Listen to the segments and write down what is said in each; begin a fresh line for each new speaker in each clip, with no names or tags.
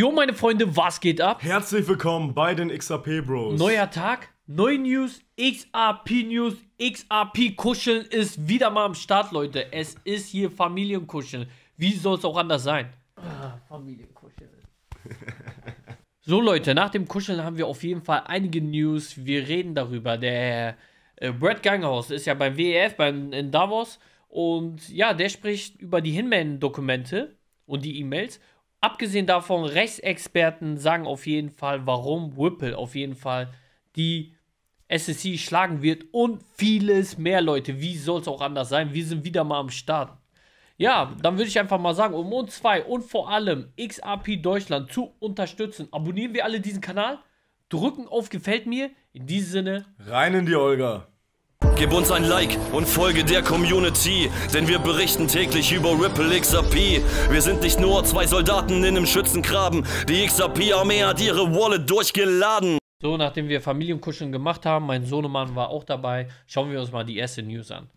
Jo, meine Freunde, was geht ab? Herzlich willkommen bei den XRP Bros. Neuer Tag, neue News, XRP News, XRP Kuscheln ist wieder mal am Start, Leute. Es ist hier Familienkuscheln. Wie soll es auch anders sein? Ah, Familienkuscheln. so, Leute, nach dem Kuscheln haben wir auf jeden Fall einige News. Wir reden darüber. Der äh, Brad Ganghaus ist ja beim WEF beim, in Davos und ja, der spricht über die Hinman-Dokumente und die E-Mails abgesehen davon, Rechtsexperten sagen auf jeden Fall, warum Whipple auf jeden Fall die SSC schlagen wird und vieles mehr, Leute. Wie soll es auch anders sein? Wir sind wieder mal am Start. Ja, dann würde ich einfach mal sagen, um uns zwei und vor allem XRP Deutschland zu unterstützen, abonnieren wir alle diesen Kanal, drücken auf Gefällt mir. In diesem Sinne,
rein in die Olga. Gib uns ein Like und folge der Community, denn wir berichten täglich über Ripple XRP. Wir sind nicht nur zwei Soldaten in einem Schützengraben.
Die XRP-Armee hat ihre Wallet durchgeladen. So, nachdem wir Familienkuscheln gemacht haben, mein Sohnemann war auch dabei, schauen wir uns mal die erste News an.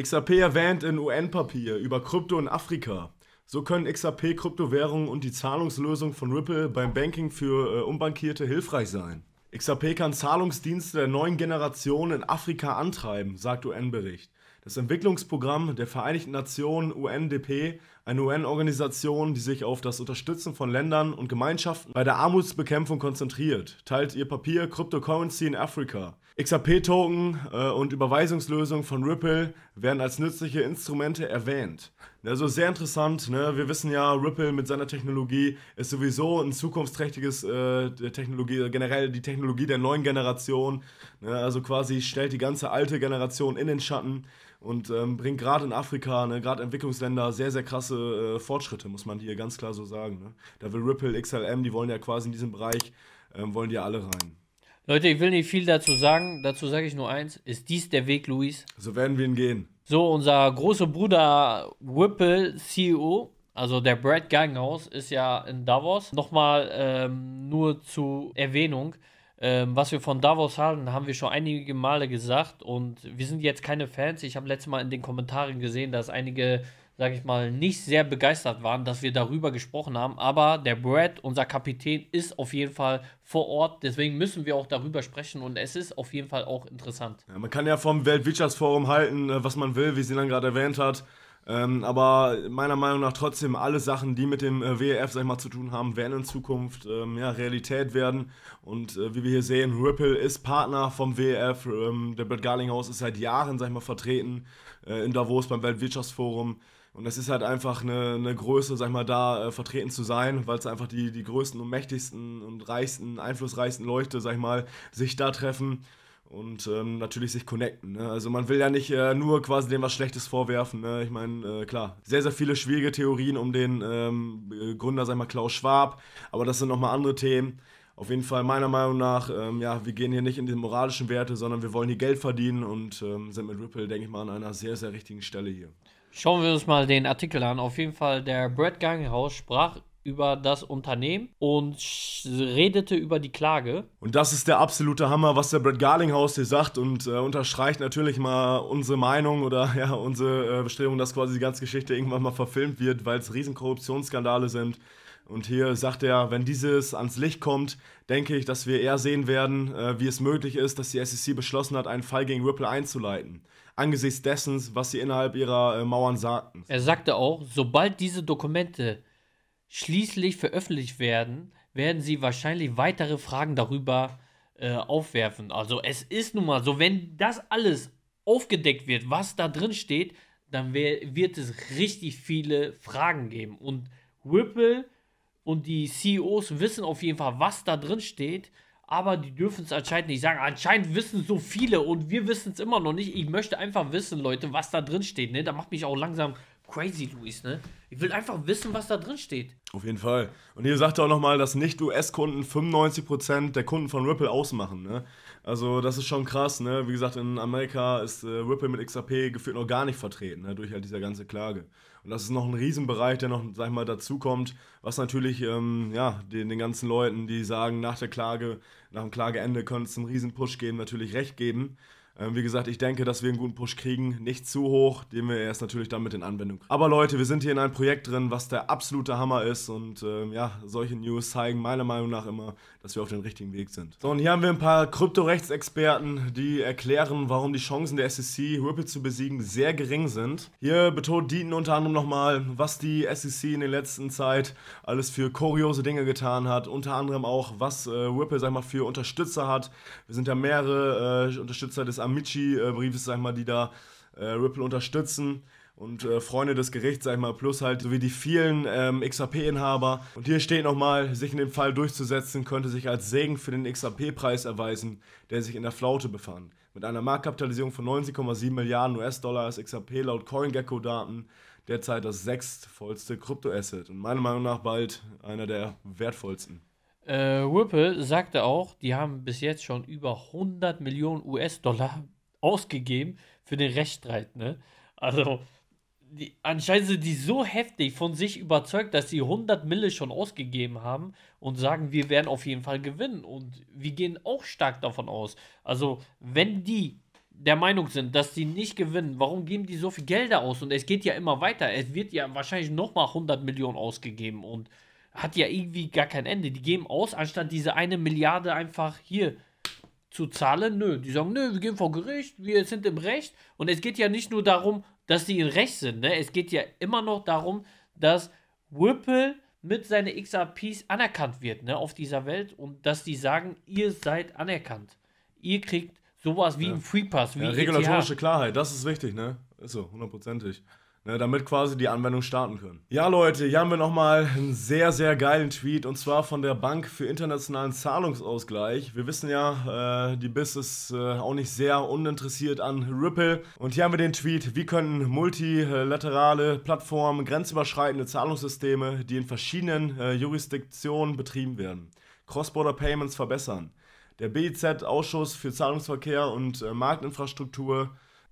XRP erwähnt
in UN-Papier über Krypto in Afrika. So können XRP, Kryptowährungen und die Zahlungslösung von Ripple beim Banking für äh, Umbankierte hilfreich sein. XAP kann Zahlungsdienste der neuen Generation in Afrika antreiben, sagt UN-Bericht. Das Entwicklungsprogramm der Vereinten Nationen UNDP, eine UN-Organisation, die sich auf das Unterstützen von Ländern und Gemeinschaften bei der Armutsbekämpfung konzentriert, teilt ihr Papier Cryptocurrency in Africa XRP-Token äh, und Überweisungslösungen von Ripple werden als nützliche Instrumente erwähnt. Also sehr interessant. Ne? Wir wissen ja, Ripple mit seiner Technologie ist sowieso ein zukunftsträchtiges äh, Technologie, generell die Technologie der neuen Generation. Ne? Also quasi stellt die ganze alte Generation in den Schatten und ähm, bringt gerade in Afrika, ne, gerade Entwicklungsländer, sehr, sehr krasse äh, Fortschritte, muss man hier ganz klar so sagen. Ne? Da will
Ripple, XLM, die wollen ja quasi in diesem Bereich, ähm,
wollen die ja alle rein.
Leute, ich will nicht viel dazu sagen. Dazu sage ich nur eins. Ist dies der Weg, Luis? So werden wir ihn gehen. So, unser großer Bruder Whipple, CEO, also der Brad Ganghaus, ist ja in Davos. Nochmal ähm, nur zur Erwähnung. Ähm, was wir von Davos halten, haben wir schon einige Male gesagt und wir sind jetzt keine Fans. Ich habe letztes Mal in den Kommentaren gesehen, dass einige sag ich mal, nicht sehr begeistert waren, dass wir darüber gesprochen haben. Aber der Brad, unser Kapitän, ist auf jeden Fall vor Ort. Deswegen müssen wir auch darüber sprechen und es ist auf jeden Fall auch interessant.
Ja, man kann ja vom Weltwirtschaftsforum halten, äh, was man will, wie Sinan gerade erwähnt hat. Ähm, aber meiner Meinung nach trotzdem alle Sachen, die mit dem äh, WEF sag ich mal, zu tun haben, werden in Zukunft ähm, ja, Realität werden. Und äh, wie wir hier sehen, Ripple ist Partner vom WEF. Ähm, der Brett Garlinghaus ist seit Jahren sag ich mal, vertreten äh, in Davos beim Weltwirtschaftsforum. Und es ist halt einfach eine, eine Größe, sag ich mal, da äh, vertreten zu sein, weil es einfach die, die größten und mächtigsten und reichsten, einflussreichsten Leute, sag ich mal, sich da treffen und ähm, natürlich sich connecten. Ne? Also man will ja nicht äh, nur quasi dem was Schlechtes vorwerfen. Ne? Ich meine, äh, klar, sehr, sehr viele schwierige Theorien um den ähm, äh, Gründer, sag ich mal, Klaus Schwab, aber das sind nochmal andere Themen. Auf jeden Fall meiner Meinung nach, ähm, ja, wir gehen hier nicht in die moralischen Werte, sondern wir wollen hier Geld verdienen und ähm, sind mit Ripple, denke ich mal, an einer sehr, sehr richtigen Stelle hier.
Schauen wir uns mal den Artikel an. Auf jeden Fall, der Brad Ganghaus sprach über das Unternehmen und redete über die Klage.
Und das ist der absolute Hammer, was der Brad Garlinghaus hier sagt und äh, unterstreicht natürlich mal unsere Meinung oder ja, unsere äh, Bestrebung, dass quasi die ganze Geschichte irgendwann mal verfilmt wird, weil es riesen Korruptionsskandale sind und hier sagt er, wenn dieses ans Licht kommt, denke ich, dass wir eher sehen werden, äh, wie es möglich ist, dass die SEC beschlossen hat, einen Fall gegen Ripple einzuleiten. Angesichts dessen, was sie innerhalb ihrer äh,
Mauern sagten. Er sagte auch, sobald diese Dokumente schließlich veröffentlicht werden, werden sie wahrscheinlich weitere Fragen darüber äh, aufwerfen. Also es ist nun mal so, wenn das alles aufgedeckt wird, was da drin steht, dann wird es richtig viele Fragen geben. Und Ripple und die CEOs wissen auf jeden Fall, was da drin steht, aber die dürfen es anscheinend nicht sagen. Anscheinend wissen so viele und wir wissen es immer noch nicht. Ich möchte einfach wissen, Leute, was da drin steht. Ne? Da macht mich auch langsam Crazy Luis, ne? Ich will einfach wissen, was da drin steht.
Auf jeden Fall. Und ihr sagt auch nochmal, dass Nicht-US-Kunden 95% der Kunden von Ripple ausmachen, ne? Also das ist schon krass, ne? Wie gesagt, in Amerika ist äh, Ripple mit XRP gefühlt noch gar nicht vertreten, ne? durch halt diese ganze Klage. Und das ist noch ein Riesenbereich, der noch, sag ich mal, dazukommt, was natürlich, ähm, ja, den, den ganzen Leuten, die sagen, nach der Klage, nach dem Klageende könnte es einen riesen Push geben, natürlich recht geben. Ähm, wie gesagt, ich denke, dass wir einen guten Push kriegen. Nicht zu hoch, den wir erst natürlich dann mit in Anwendung kriegen. Aber Leute, wir sind hier in einem Projekt drin, was der absolute Hammer ist. Und äh, ja, solche News zeigen meiner Meinung nach immer, dass wir auf dem richtigen Weg sind. So, und hier haben wir ein paar Kryptorechtsexperten, die erklären, warum die Chancen der SEC, Ripple zu besiegen, sehr gering sind. Hier betont Dieten unter anderem nochmal, was die SEC in der letzten Zeit alles für kuriose Dinge getan hat. Unter anderem auch, was äh, Ripple, sag mal, für Unterstützer hat. Wir sind ja mehrere äh, Unterstützer des Amerikanischen Amici-Briefes, äh, sag ich mal, die da äh, Ripple unterstützen und äh, Freunde des Gerichts, sag ich mal, plus halt sowie die vielen ähm, XAP-Inhaber. Und hier steht nochmal, sich in dem Fall durchzusetzen, könnte sich als Segen für den xrp preis erweisen, der sich in der Flaute befand. Mit einer Marktkapitalisierung von 19,7 Milliarden US-Dollar ist XRP laut CoinGecko-Daten derzeit das sechstvollste Kryptoasset und meiner Meinung nach bald einer der wertvollsten.
Äh, Whipple sagte auch, die haben bis jetzt schon über 100 Millionen US-Dollar ausgegeben für den Rechtsstreit. Ne? Also die, anscheinend sind die so heftig von sich überzeugt, dass sie 100 Mille schon ausgegeben haben und sagen, wir werden auf jeden Fall gewinnen. Und wir gehen auch stark davon aus. Also wenn die der Meinung sind, dass sie nicht gewinnen, warum geben die so viel Gelder aus? Und es geht ja immer weiter. Es wird ja wahrscheinlich nochmal 100 Millionen ausgegeben und hat ja irgendwie gar kein Ende. Die geben aus, anstatt diese eine Milliarde einfach hier zu zahlen. Nö, die sagen, nö, wir gehen vor Gericht, wir sind im Recht. Und es geht ja nicht nur darum, dass sie in Recht sind. Ne? Es geht ja immer noch darum, dass Whipple mit seinen XRPs anerkannt wird ne? auf dieser Welt und dass die sagen, ihr seid anerkannt. Ihr kriegt sowas wie ja. ein Free Pass. Wie ja, e regulatorische
ETH. Klarheit, das ist wichtig, ne? Ist so, hundertprozentig. Ne, damit quasi die Anwendung starten können. Ja, Leute, hier haben wir nochmal einen sehr, sehr geilen Tweet und zwar von der Bank für internationalen Zahlungsausgleich. Wir wissen ja, äh, die BIS ist äh, auch nicht sehr uninteressiert an Ripple. Und hier haben wir den Tweet: Wie können multilaterale Plattformen grenzüberschreitende Zahlungssysteme, die in verschiedenen äh, Jurisdiktionen betrieben werden, Cross-Border Payments verbessern? Der BIZ-Ausschuss für Zahlungsverkehr und äh, Marktinfrastruktur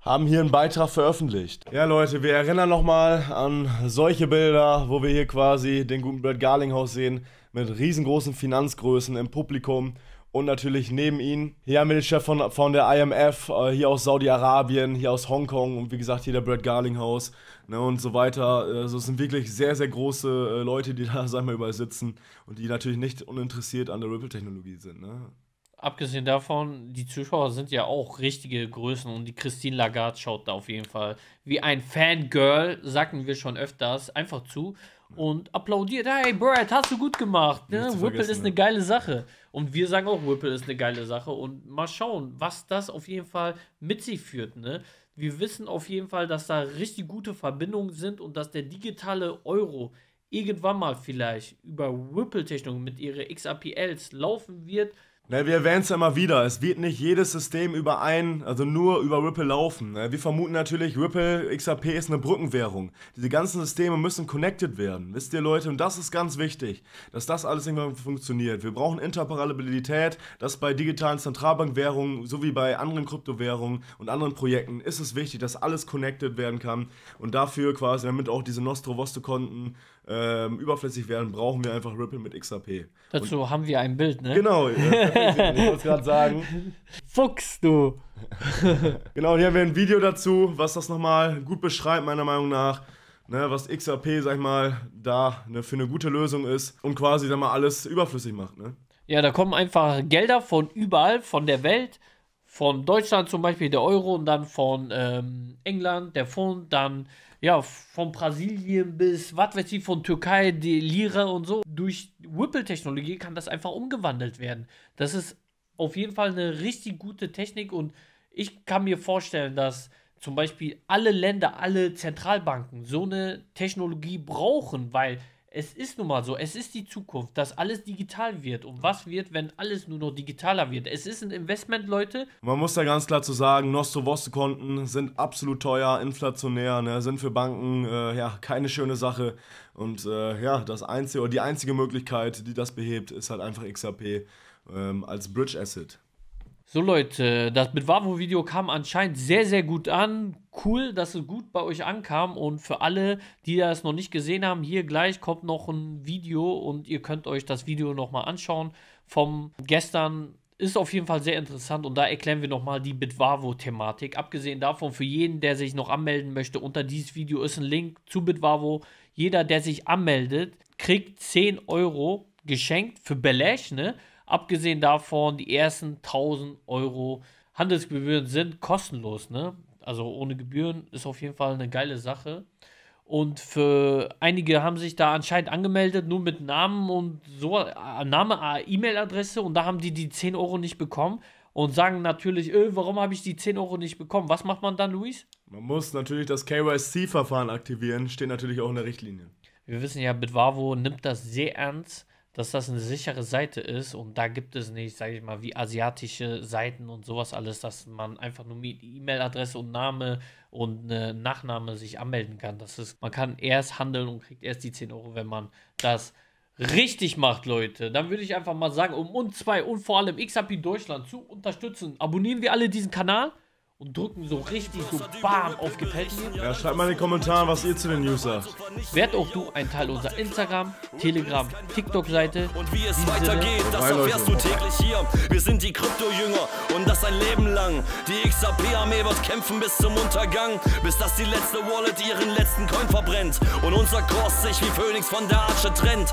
haben hier einen Beitrag veröffentlicht. Ja, Leute, wir erinnern nochmal an solche Bilder, wo wir hier quasi den guten Brad Garlinghaus sehen, mit riesengroßen Finanzgrößen im Publikum und natürlich neben ihnen. Hier haben wir den Chef von, von der IMF, äh, hier aus Saudi-Arabien, hier aus Hongkong und wie gesagt hier der Brad Garlinghaus ne, und so weiter. Also es sind wirklich sehr, sehr große äh, Leute, die da, sagen wir, überall sitzen und die natürlich nicht uninteressiert an der Ripple-Technologie sind. Ne?
abgesehen davon, die Zuschauer sind ja auch richtige Größen und die Christine Lagarde schaut da auf jeden Fall wie ein Fangirl, sagten wir schon öfters, einfach zu und applaudiert. Hey, Brad, hast du gut gemacht. Ne? Whipple ist eine geile Sache. Und wir sagen auch, Whipple ist eine geile Sache. Und mal schauen, was das auf jeden Fall mit sich führt. Ne? Wir wissen auf jeden Fall, dass da richtig gute Verbindungen sind und dass der digitale Euro irgendwann mal vielleicht über Whipple-Technologie mit ihren XAPLs laufen wird.
Ne, wir erwähnen es ja immer wieder, es wird nicht jedes System über ein, also nur über Ripple laufen. Ne? Wir vermuten natürlich, Ripple XRP ist eine Brückenwährung. Diese ganzen Systeme müssen connected werden, wisst ihr Leute? Und das ist ganz wichtig, dass das alles irgendwann funktioniert. Wir brauchen Interoperabilität, das bei digitalen Zentralbankwährungen sowie bei anderen Kryptowährungen und anderen Projekten ist es wichtig, dass alles connected werden kann. Und dafür quasi, damit auch diese Nostro-Vosto-Konten ähm, überflüssig werden, brauchen wir einfach Ripple mit XRP. Dazu und,
haben wir ein Bild, ne? Genau. Äh, ich wollte gerade sagen. Fuchs,
du. genau, hier haben wir ein Video dazu, was das nochmal gut beschreibt, meiner Meinung nach. Ne, was XRP, sag ich mal, da ne, für eine gute Lösung ist und quasi dann
mal alles überflüssig macht. Ne? Ja, da kommen einfach Gelder von überall, von der Welt, von Deutschland zum Beispiel der Euro und dann von ähm, England der Pfund, dann ja, von Brasilien bis, was weiß ich, von Türkei, die Lira und so. Durch Whipple-Technologie kann das einfach umgewandelt werden. Das ist auf jeden Fall eine richtig gute Technik und ich kann mir vorstellen, dass zum Beispiel alle Länder, alle Zentralbanken so eine Technologie brauchen, weil es ist nun mal so, es ist die Zukunft, dass alles digital wird. Und was wird, wenn alles nur noch digitaler wird? Es ist ein Investment, Leute.
Man muss da ganz klar zu sagen, Nostro-Vost-Konten sind absolut teuer, inflationär, ne, sind für Banken äh, ja, keine schöne Sache. Und äh, ja, das einzige, oder die einzige Möglichkeit,
die das behebt, ist halt einfach XRP ähm, als Bridge Asset. So Leute, das Bitwavo Video kam anscheinend sehr, sehr gut an. Cool, dass es gut bei euch ankam. Und für alle, die das noch nicht gesehen haben, hier gleich kommt noch ein Video und ihr könnt euch das Video nochmal anschauen. Vom gestern ist auf jeden Fall sehr interessant und da erklären wir nochmal die Bitwavo-Thematik. Abgesehen davon, für jeden, der sich noch anmelden möchte, unter dieses Video ist ein Link zu Bitwavo. Jeder, der sich anmeldet, kriegt 10 Euro geschenkt für Belash, ne? Abgesehen davon, die ersten 1000 Euro Handelsgebühren sind kostenlos, ne? Also ohne Gebühren ist auf jeden Fall eine geile Sache. Und für einige haben sich da anscheinend angemeldet, nur mit Namen und so, äh, Name, äh, E-Mail-Adresse und da haben die die 10 Euro nicht bekommen und sagen natürlich, öh, warum habe ich die 10 Euro nicht bekommen? Was macht man dann, Luis? Man muss natürlich das KYC-Verfahren aktivieren, steht natürlich auch in der Richtlinie. Wir wissen ja, Bitwavo nimmt das sehr ernst dass das eine sichere Seite ist und da gibt es nicht, sage ich mal, wie asiatische Seiten und sowas alles, dass man einfach nur mit E-Mail-Adresse und Name und äh, Nachname sich anmelden kann. Das ist, man kann erst handeln und kriegt erst die 10 Euro, wenn man das richtig macht, Leute. Dann würde ich einfach mal sagen, um uns zwei und vor allem XAP Deutschland zu unterstützen, abonnieren wir alle diesen Kanal und drücken so richtig so BAM auf Gepäckchen.
Ja, schreibt mal in den Kommentaren,
was ihr zu den News sagt. Werd auch du ein Teil unserer Instagram, Telegram, TikTok-Seite. Und wie es weitergeht, das erfährst du täglich
hier. Wir sind die Krypto-Jünger und das ein Leben
lang. Die XAP-Armee wird kämpfen bis zum Untergang, bis dass die letzte Wallet ihren letzten Coin verbrennt und unser Kurs sich wie Phoenix von der Arche trennt.